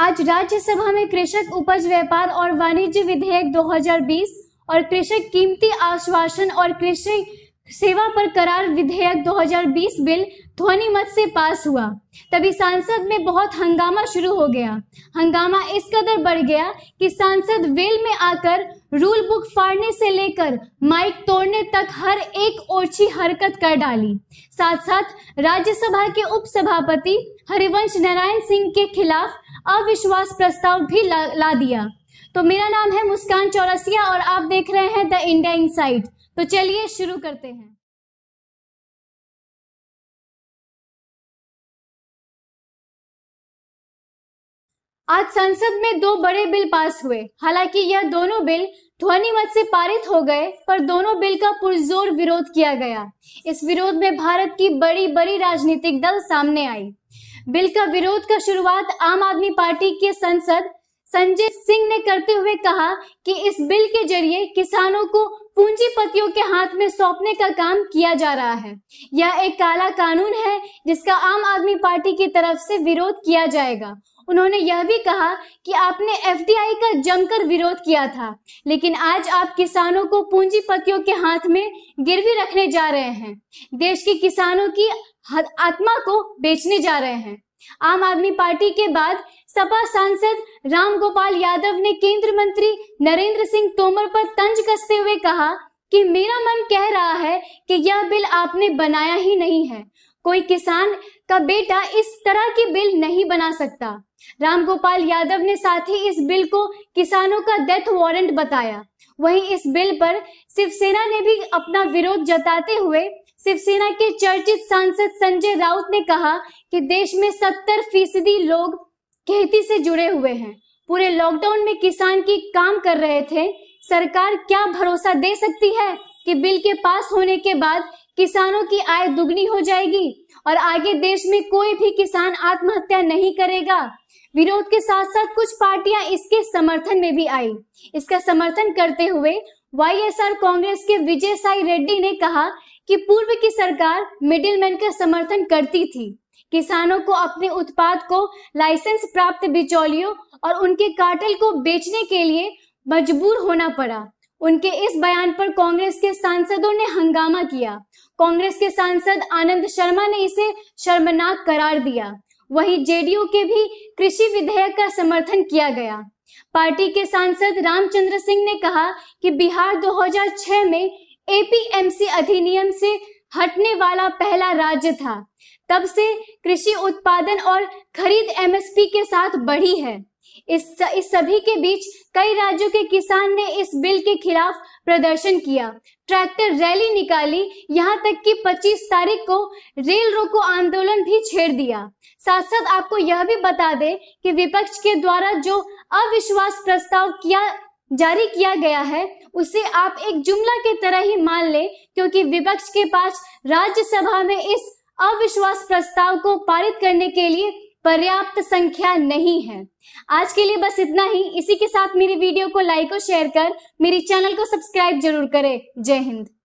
आज राज्यसभा में कृषक उपज व्यापार और वाणिज्य विधेयक 2020 और कृषक कीमती आश्वासन और कृषि सेवा पर करार विधेयक 2020 बिल ध्वनिमत से पास हुआ तभी सांसद में बहुत हंगामा शुरू हो गया हंगामा इस कदर बढ़ गया कि सांसद वेल में आकर रूल बुक फाड़ने से लेकर माइक तोड़ने तक हर एक ओछी हरकत कर डाली साथ साथ राज्यसभा के उप सभापति हरिवंश नारायण सिंह के खिलाफ अविश्वास प्रस्ताव भी ला, ला दिया तो मेरा नाम है मुस्कान चौरसिया और आप देख रहे हैं द इंडिया इनसाइट तो चलिए शुरू करते हैं आज संसद में दो बड़े बिल पास हुए हालांकि यह दोनों बिल ध्वनिमत से पारित हो गए पर दोनों बिल का पुरजोर विरोध किया गया इस विरोध में भारत की बड़ी बड़ी राजनीतिक दल सामने आई बिल का विरोध का शुरुआत आम आदमी पार्टी के संसद संजय सिंह ने करते हुए कहा कि इस बिल के जरिए किसानों को पूंजीपतियों के हाथ में सौंपने का काम किया जा रहा है यह एक काला कानून है जिसका आम आदमी पार्टी की तरफ से विरोध किया जाएगा उन्होंने यह भी कहा कि आपने एफडीआई का जमकर विरोध किया था लेकिन आज आप किसानों को पूंजीपतियों के हाथ में गिरवी रखने जा रहे हैं देश के किसानों की आत्मा को बेचने जा रहे हैं आम आदमी पार्टी के बाद सपा सांसद राम गोपाल यादव ने केंद्र मंत्री नरेंद्र सिंह तोमर पर तंज कसते हुए कहा कि मेरा मन कह रहा है कि यह बिल आपने बनाया ही नहीं है कोई किसान का बेटा इस तरह की बिल नहीं बना सकता रामगोपाल यादव ने साथ ही इस बिल को किसानों का डेथ वारंट बताया वहीं इस बिल पर शिवसेना ने भी अपना विरोध जताते हुए शिवसेना के चर्चित सांसद संजय राउत ने कहा कि देश में सत्तर फीसदी लोग खेती से जुड़े हुए हैं पूरे लॉकडाउन में किसान की काम कर रहे थे सरकार क्या भरोसा दे सकती है कि बिल के पास होने के बाद किसानों की आय दुगनी हो जाएगी और आगे देश में कोई भी किसान आत्महत्या नहीं करेगा विरोध के साथ साथ कुछ पार्टियां इसके समर्थन में भी आई इसका समर्थन करते हुए वाईएसआर कांग्रेस के विजय साई रेड्डी ने कहा कि पूर्व की सरकार मिडिलमैन का समर्थन करती थी किसानों को अपने उत्पाद को लाइसेंस प्राप्त बिचौलियों और उनके कार्टल को बेचने के लिए मजबूर होना पड़ा उनके इस बयान पर कांग्रेस के सांसदों ने हंगामा किया कांग्रेस के सांसद आनंद शर्मा ने इसे शर्मनाक करार दिया वहीं जेडीयू के भी कृषि विधेयक का समर्थन किया गया पार्टी के सांसद रामचंद्र सिंह ने कहा कि बिहार 2006 में एपीएमसी अधिनियम से हटने वाला पहला राज्य था तब से कृषि उत्पादन और खरीद एमएसपी के साथ बढ़ी है इस इस सभी के बीच कई राज्यों के किसान ने इस बिल के खिलाफ प्रदर्शन किया ट्रैक्टर रैली निकाली यहां तक कि 25 तारीख को रेल रोको आंदोलन भी छेड़ दिया साथ साथ आपको यह भी बता दें कि विपक्ष के द्वारा जो अविश्वास प्रस्ताव किया जारी किया गया है उसे आप एक जुमला के तरह ही मान ले क्योंकि विपक्ष के पास राज्यसभा में इस अविश्वास प्रस्ताव को पारित करने के लिए पर्याप्त संख्या नहीं है आज के लिए बस इतना ही इसी के साथ मेरी वीडियो को लाइक और शेयर कर मेरे चैनल को सब्सक्राइब जरूर करें जय हिंद